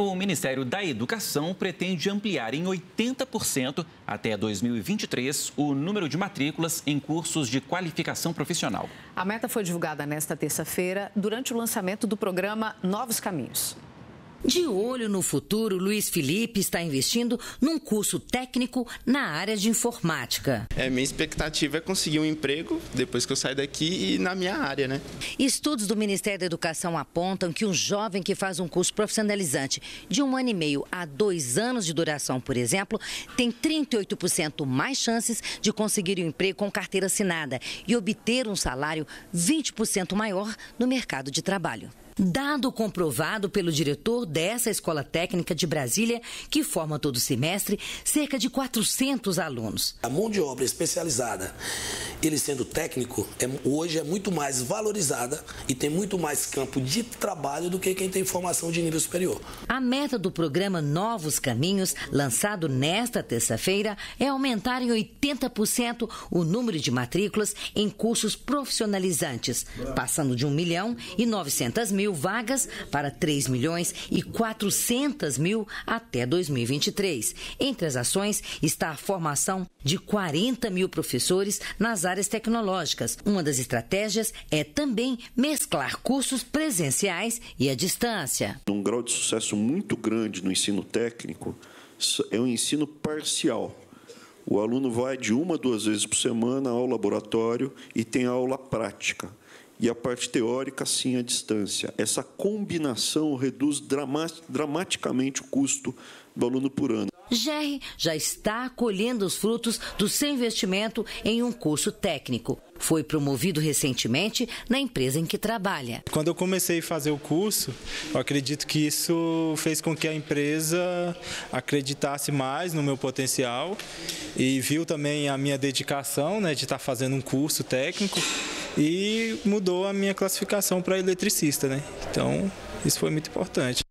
O Ministério da Educação pretende ampliar em 80% até 2023 o número de matrículas em cursos de qualificação profissional. A meta foi divulgada nesta terça-feira durante o lançamento do programa Novos Caminhos. De olho no futuro, Luiz Felipe está investindo num curso técnico na área de informática. É, minha expectativa é conseguir um emprego depois que eu sair daqui e na minha área, né? Estudos do Ministério da Educação apontam que um jovem que faz um curso profissionalizante de um ano e meio a dois anos de duração, por exemplo, tem 38% mais chances de conseguir um emprego com carteira assinada e obter um salário 20% maior no mercado de trabalho. Dado comprovado pelo diretor dessa escola técnica de Brasília, que forma todo semestre cerca de 400 alunos. A mão de obra especializada ele sendo técnico, é, hoje é muito mais valorizada e tem muito mais campo de trabalho do que quem tem formação de nível superior. A meta do programa Novos Caminhos, lançado nesta terça-feira, é aumentar em 80% o número de matrículas em cursos profissionalizantes, passando de 1 milhão e 900 mil vagas para 3 milhões e 400 mil até 2023. Entre as ações está a formação de 40 mil professores nas áreas tecnológicas. Uma das estratégias é também mesclar cursos presenciais e à distância. Um grau de sucesso muito grande no ensino técnico é o ensino parcial. O aluno vai de uma, duas vezes por semana ao laboratório e tem aula prática. E a parte teórica, sim, à distância. Essa combinação reduz dramaticamente o custo do aluno por ano. Jerry já está colhendo os frutos do seu investimento em um curso técnico. Foi promovido recentemente na empresa em que trabalha. Quando eu comecei a fazer o curso, eu acredito que isso fez com que a empresa acreditasse mais no meu potencial e viu também a minha dedicação né, de estar fazendo um curso técnico e mudou a minha classificação para eletricista. Né? Então, isso foi muito importante.